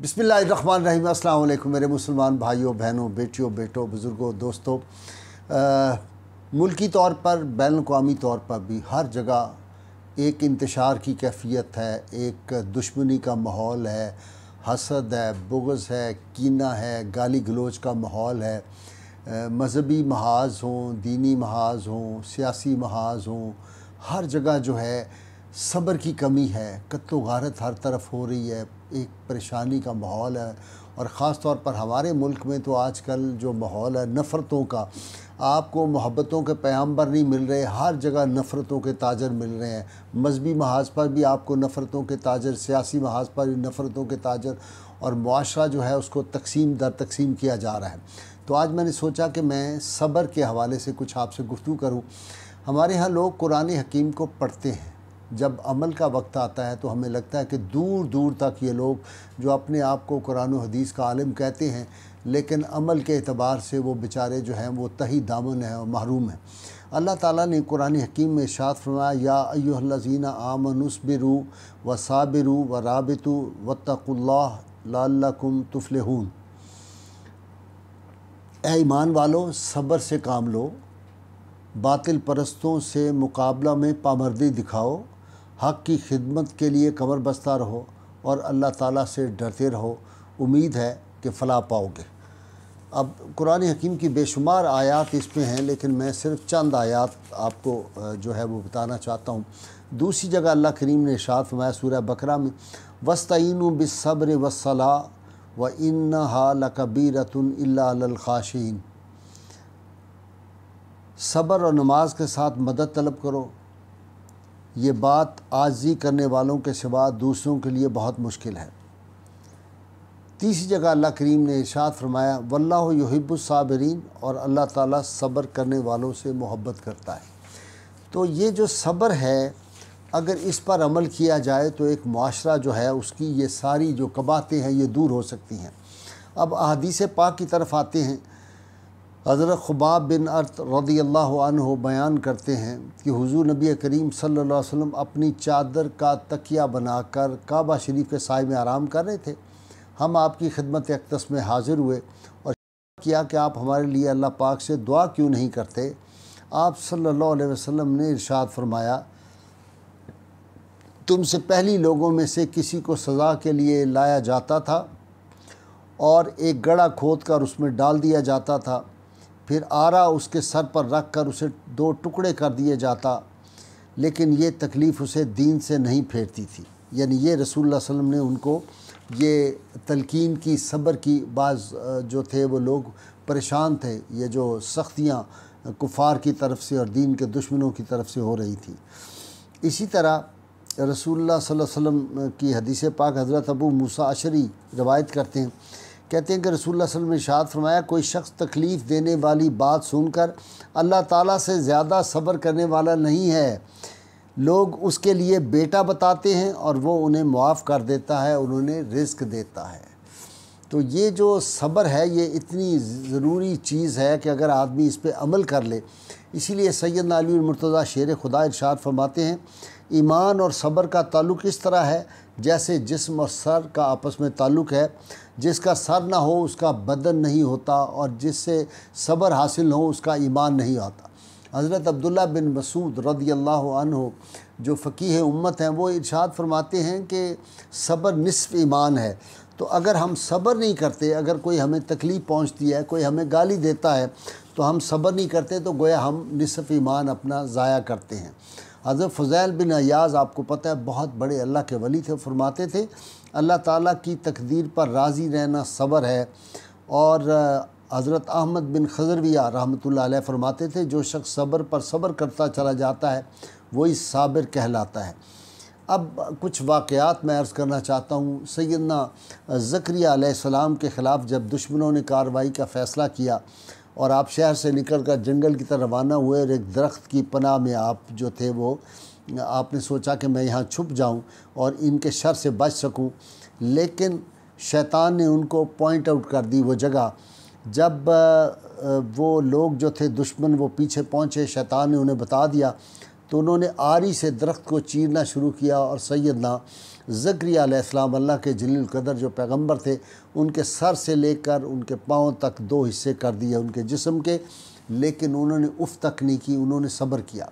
बिसमीम अल्लाम मेरे मुसलमान भाइयों बहनों बेटियों बेटों बुज़ुर्गों दोस्तों आ, मुल्की तौर पर बैन अवी तौर पर भी हर जगह एक इंतशार की कैफियत है एक दुश्मनी का माहौल है हसद है बुगज़ है कीना है गाली गलोच का माहौल है मजहबी महाज हों दीनी महाज हों सियासी महाज हों हर जगह जो है सब्र की कमी है कत्तो गारत हर तरफ हो रही है एक परेशानी का माहौल है और ख़ास तौर पर हमारे मुल्क में तो आजकल जो माहौल है नफ़रतों का आपको मोहब्बतों के पैम्बर नहीं मिल रहे हर जगह नफ़रतों के ताजर मिल रहे हैं मजहबी महाज पर भी आपको नफ़रतों के ताजर सियासी महाज पर भी नफ़रतों के ताजर और मुआरा जो है उसको तकसीम दर तकसीम किया जा रहा है तो आज मैंने सोचा कि मैं सब्र के हवाले से कुछ आपसे गुफ्तु करूँ हमारे यहाँ लोग कुरान हकीम को पढ़ते हैं जब अमल का वक्त आता है तो हमें लगता है कि दूर दूर तक ये लोग जो अपने आप को कुरान हदीस का आलम कहते हैं लेकिन अमल के अतबार से वो बेचारे जो हैं वो तही दामन है और महरूम हैं अल्लाह ताला ने कुरान हकीम में इशात फरमाया या अयोलज़ीना आमनसबिरू व साबिरू व राबितु वतकुल्ला लाकुम तुफलहून ए ईमान वालो सब्र से काम लो बातिल परस्तों से मुकाबला में पामर्दी दिखाओ हक की खिदमत के लिए कमर बस्ता रहो और अल्लाह ताला से डरते रहो उम्मीद है कि फला पाओगे अब कुरान हकीम की बेशुमार आयात इसमें हैं लेकिन मैं सिर्फ चंद आयात आपको जो है वो बताना चाहता हूँ दूसरी जगह अल्लाह करीम ने इशात फरमाया सूर्य बकरा में वस्तिन बसब्र वसला व इन लकबीरतुल्लाशाशीन सब्र और नमाज के साथ मदद तलब करो ये बात आजी करने वालों के सिवा दूसरों के लिए बहुत मुश्किल है तीसरी जगह अल्लाह करीम ने इशात फरमाया वल्ला यहिबुलसाबरीन और अल्लाह ताला सब्र करने वालों से मोहब्बत करता है तो ये जो सब्र है अगर इस पर अमल किया जाए तो एक माशरा जो है उसकी ये सारी जो कबातें हैं ये दूर हो सकती हैं अब अहदीस पाक की तरफ आते हैं हज़रत खुबाब बिन अर्त रदी अल्लाह बयान करते हैं कि हुजूर नबी करीम सल्लल्लाहु अलैहि वसल्लम अपनी चादर का तकिया बनाकर काबा शरीफ के साय में आराम कर रहे थे हम आपकी खिदमत अकदस में हाज़िर हुए और किया कि आप हमारे लिए अल्लाह पाक से दुआ क्यों नहीं करते आप सल्ला वसम ने इर्शाद फरमाया तुम से पहली लोगों में से किसी को सज़ा के लिए लाया जाता था और एक गड़ा खोद कर उसमें डाल दिया जाता था फिर आरा उसके सर पर रख कर उसे दो टुकड़े कर दिए जाता लेकिन ये तकलीफ़ उसे दीन से नहीं फेरती थी यानी ये रसूल वसम ने उनको ये तलकिन की सब्र की बाज़ जो थे वो लोग परेशान थे ये जो सख्तियाँ कुफार की तरफ से और दीन के दुश्मनों की तरफ से हो रही थी इसी तरह रसूल सल्लल्लाहु अलैहि वसल्लम की हदीस पाक हज़रत अबू मूसा अशरी रवायत करते हैं कहते हैं कि रसूल वसलम शाद फरमाया कोई शख्स तकलीफ़ देने वाली बात सुनकर अल्लाह ताला से ज़्यादा सब्र करने वाला नहीं है लोग उसके लिए बेटा बताते हैं और वो उन्हें मुआफ़ कर देता है उन्होंने रिस्क देता है तो ये जो सब्र है ये इतनी ज़रूरी चीज़ है कि अगर आदमी इस पर अमल कर ले इसीलिए सैद नाली मुर्तज़ा शेर खुदा इरशाद फरमाते हैं ईमान और सब्र का ताल्लुक इस तरह है जैसे जिस्म और सर का आपस में ताल्लुक है जिसका सर ना हो उसका बदन नहीं होता और जिससे सब्र हासिल हो उसका ईमान नहीं आता हज़रत अब्दुल्ला बिन मसूद रदी अल्लाह जो फ़कीह उम्मत हैं वो इरशाद फरमाते हैं कि सब्र नसफ़ ईमान है तो अगर हम सब्र नहीं करते अगर कोई हमें तकलीफ़ पहुँचती है कोई हमें गाली देता है तो हम सब्र नहीं करते तो गोया हम नसफ़ ईमान अपना ज़ाया करते हैं हज़रत फ़ज़ैल बिन अयाज़ आपको पता है बहुत बड़े अल्लाह के वली थे फरमाते थे अल्लाह ताला की तकदीर पर राज़ी रहना सब्र है और हज़रत अहमद बिन खजरविया रहमत फरमाते थे जो शख्स सब्र पर सब्र करता चला जाता है वही साबिर कहलाता है अब कुछ वाक़ात मैं अर्ज़ करना चाहता हूँ सैदना ज़क्रिया के ख़िलाफ़ जब दुश्मनों ने कार्रवाई का फ़ैसला किया और आप शहर से निकल कर जंगल की तरफ रवाना हुए और एक दरख्त की पनाह में आप जो थे वो आपने सोचा कि मैं यहाँ छुप जाऊँ और इनके शर से बच सकूँ लेकिन शैतान ने उनको पॉइंट आउट कर दी वो जगह जब वो लोग जो थे दुश्मन वो पीछे पहुँचे शैतान ने उन्हें बता दिया तो उन्होंने आरी से दरख्त को चीरना शुरू किया और सैदना जक्रियालाम अल्लाह के जलीलकदर जो पैगम्बर थे उनके सर से लेकर उनके पाँव तक दो हिस्से कर दिए उनके जिसम के लेकिन उन्होंने उफ तक नहीं की उन्होंने सब्र किया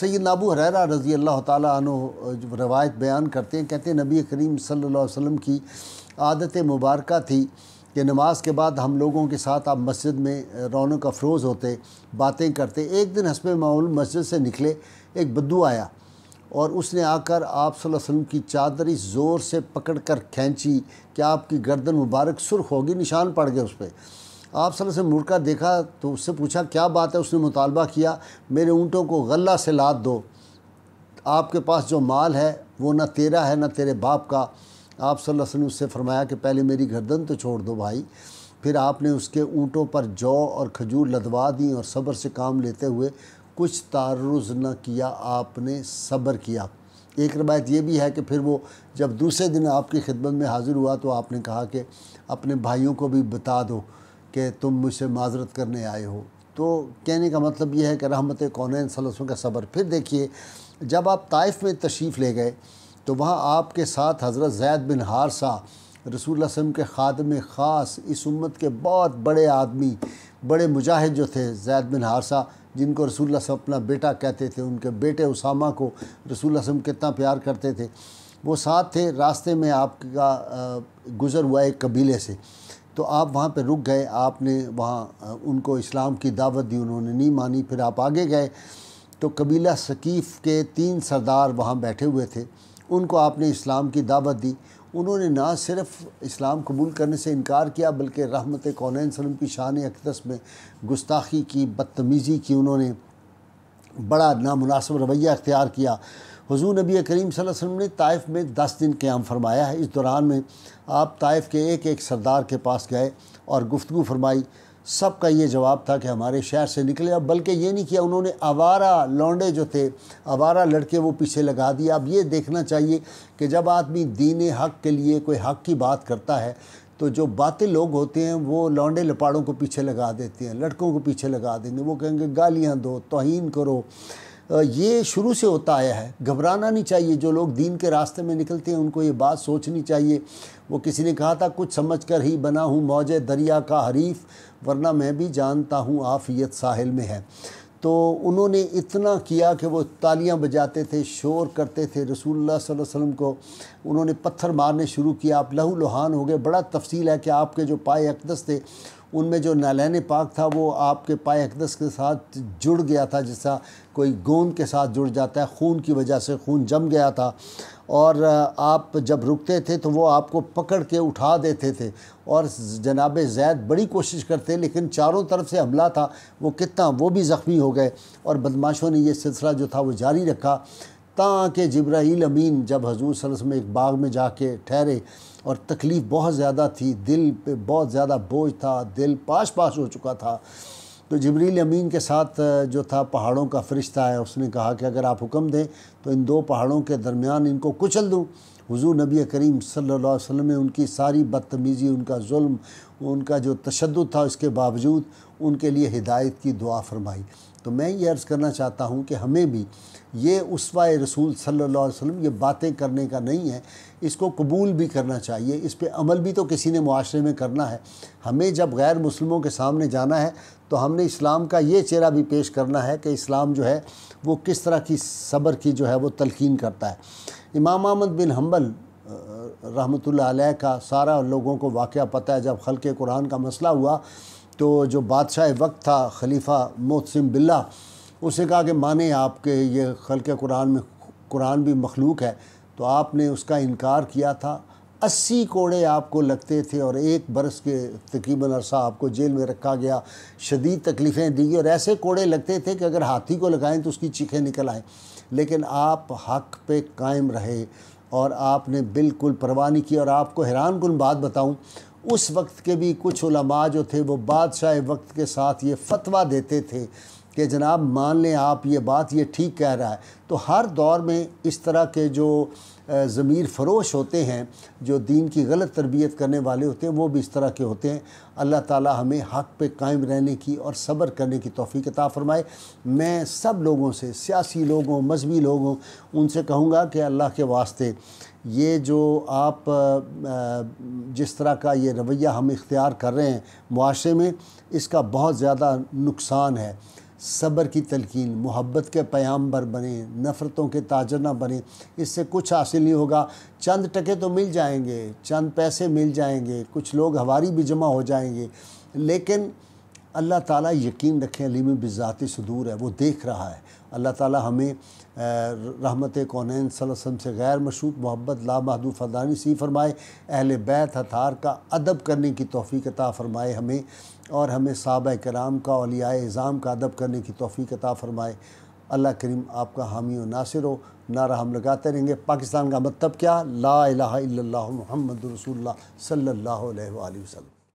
सैद नाबू हरेरा रज़ी अल्लाह तु रवायत बयान करते हैं कहते हैं नबी करीम सल्ला वसम की आदत मुबारक थी कि नमाज के बाद हम लोगों के साथ आप मस्जिद में रौनक अफरोज़ होते बातें करते एक दिन हसब मामूल मस्जिद से निकले एक बद्दू आया और उसने आकर आप वसल्लम की चादर इस ज़ोर से पकड़ कर खींची कि आपकी गर्दन मुबारक सुर्ख होगी निशान पड़ गया उस पर आप से मुड़कर देखा तो उससे पूछा क्या बात है उसने मुतालबा किया मेरे ऊँटों को गला से लाद दो आपके पास जो माल है वो ना तेरा है ना तेरे बाप का आप सल्लल्लाहु अलैहि उससे फरमाया कि पहले मेरी गर्दन तो छोड़ दो भाई फिर आपने उसके ऊँटों पर जौ और खजूर लदवा दी और सब्र से काम लेते हुए कुछ तारुज न किया आपने सब्र किया एक रवायत ये भी है कि फिर वो जब दूसरे दिन आपकी खिदमत में हाज़िर हुआ तो आपने कहा कि अपने भाइयों को भी बता दो कि तुम मुझसे माजरत करने आए हो तो कहने का मतलब यह है कि रहमत कौन सलसों का सब्र फिर देखिए जब आप ताइफ में तशरीफ़ ले गए तो वहाँ आपके साथ हज़रत जैद बिन हारसा रसूल वसम के खादम ख़ास इस उम्मत के बहुत बड़े आदमी बड़े मुजाहिद जो थे जैद बिन हारसा जिनको रसूल अपना बेटा कहते थे उनके बेटे उसामा को रसूल कितना प्यार करते थे वो साथ थे रास्ते में आपका गुज़र हुआ एक कबीले से तो आप वहाँ पे रुक गए आपने वहाँ उनको इस्लाम की दावत दी उन्होंने नहीं मानी फिर आप आगे गए तो कबीला शकीफ के तीन सरदार वहाँ बैठे हुए थे उनको आपने इस्लाम की दावत दी उन्होंने ना सिर्फ इस्लाम कबूल करने से इनकार किया बल्कि रहमत कौन सलम की शान अकदस में गुस्ताखी की बदतमीज़ी की उन्होंने बड़ा नामनासब रवैया अख्तियार किया हजू नबी करीम वसल्लम ने ताइफ में दस दिन क्याम फरमाया है इस दौरान में आप ताइफ के एक एक सरदार के पास गए और गुफ्तु फरमाई सबका ये जवाब था कि हमारे शहर से निकले अब बल्कि ये नहीं किया उन्होंने आवारा लौंडे जो थे आवारा लड़के वो पीछे लगा दिए अब ये देखना चाहिए कि जब आदमी दीन हक के लिए कोई हक की बात करता है तो जो बातें लोग होते हैं वो लौंडे लपाड़ों को पीछे लगा देते हैं लड़कों को पीछे लगा देंगे वो कहेंगे गालियाँ दो तोहन करो ये शुरू से होता आया है घबराना नहीं चाहिए जो लोग दीन के रास्ते में निकलते हैं उनको ये बात सोचनी चाहिए वो किसी ने कहा था कुछ समझ कर ही बना हूँ मौज दरिया का हरीफ वरना मैं भी जानता हूँ आफियत साहिल में है तो उन्होंने इतना किया कि वो तालियां बजाते थे शोर करते थे रसूलुल्लाह सल्लल्लाहु अलैहि वसल्लम को उन्होंने पत्थर मारने शुरू किया आप लहू लुहान हो गए बड़ा तफसील है कि आपके जो पाए अकदस थे उनमें जो नालैन पाक था वो आपके पाए अकदस के साथ जुड़ गया था जैसा कोई गोंद के साथ जुड़ जाता है खून की वजह से खून जम गया था और आप जब रुकते थे तो वो आपको पकड़ के उठा देते थे और जनाब जैद बड़ी कोशिश करते लेकिन चारों तरफ से हमला था वो कितना वो भी ज़ख्मी हो गए और बदमाशों ने यह सिलसिला जो था वो जारी रखा ताकि जब्राहील अमीन जब हजूर सरस में एक बाग में जाके ठहरे और तकलीफ़ बहुत ज़्यादा थी दिल पे बहुत ज़्यादा बोझ था दिल पाश पाश हो चुका था तो जबरील अमीन के साथ जो था पहाड़ों का फरिश्ता है उसने कहा कि अगर आप हुक्म दें तो इन दो पहाड़ों के दरमियान इनको कुचल दूँ हुजूर नबी करीम सल्लल्लाहु अलैहि वसल्लम ने उनकी सारी बदतमीज़ी उनका जुल्म उनका जो तशद था उसके बावजूद उनके लिए हिदायत की दुआ फरमाई तो मैं ये अर्ज़ करना चाहता हूँ कि हमें भी ये उसवा रसूल सल्ला वसम ये बातें करने का नहीं है इसको कबूल भी करना चाहिए इस पर अमल भी तो किसी ने माशरे में करना है हमें जब गैर मुसलमों के सामने जाना है तो हमने इस्लाम का ये चेहरा भी पेश करना है कि इस्लाम जो है वो किस तरह की सब्र की जो है वो तलकिन करता है इमाम अहमद बिन हम्बल रहमत का सारा लोगों को वाक़ पता है जब खल के कुरान का मसला हुआ तो जो बादशाह वक्त था खलीफा मोहसिम बिल्ला उसे कहा कि माने आपके ये खल के कुरान में कुरान भी मखलूक है तो आपने उसका इनकार किया था अस्सी कोड़े आपको लगते थे और एक बरस के तकरीबन अरसा आपको जेल में रखा गया शदीद तकलीफ़ें दी और ऐसे कोड़े लगते थे कि अगर हाथी को लगाएं तो उसकी चीखें निकल आएँ लेकिन आप हक पे कायम रहे और आपने बिल्कुल परवाह नहीं की और आपको हैरान कन बात बताऊं उस वक्त के भी कुछ उलमा जो थे वो बादशाह वक्त के साथ ये फतवा देते थे कि जनाब मान लें आप ये बात ये ठीक कह रहा है तो हर दौर में इस तरह के जो ज़मीर फरोश होते हैं जो दीन की गलत तरबियत करने वाले होते हैं वो भी इस तरह के होते हैं अल्लाह ताला हमें हक पे कायम रहने की और सब्र करने की तोफ़ी अता फ़रमाए मैं सब लोगों से सियासी लोग हों मजहबी लोग हों उनसे कहूँगा कि अल्लाह के वास्ते ये जो आप जिस तरह का ये रवैया हम इख्तियार कर रहे हैं माशरे में इसका बहुत ज़्यादा नुकसान है सब्र की तलकिन मोहब्बत के पर बने नफ़रतों के ताजर ना बने इससे कुछ हासिल नहीं होगा चंद टके तो मिल जाएंगे चंद पैसे मिल जाएंगे कुछ लोग हवारी भी जमा हो जाएंगे लेकिन अल्लाह ताला यकीन रखें अलीम बिजाती सदूर है वो देख रहा है अल्लाह ताला हमें रहमत कौन वसम से गैर मशहूत मोहब्बत लामहदूद फ़दानी सी फरमाए अहल बैत हथार का अदब करने की तोफ़ी कता फ़रमाए हमें और हमें सब कराम का अलिया इज़ाम का अदब करने की तोफ़ी कता फ़रमाए अल्लाह करीम आपका हामी और नासिर हो नारा हम लगाते रहेंगे पाकिस्तान का मतलब क्या ला इलाहा इल्लल्लाहु मुहम्मद सल्ला सल्लल्लाहु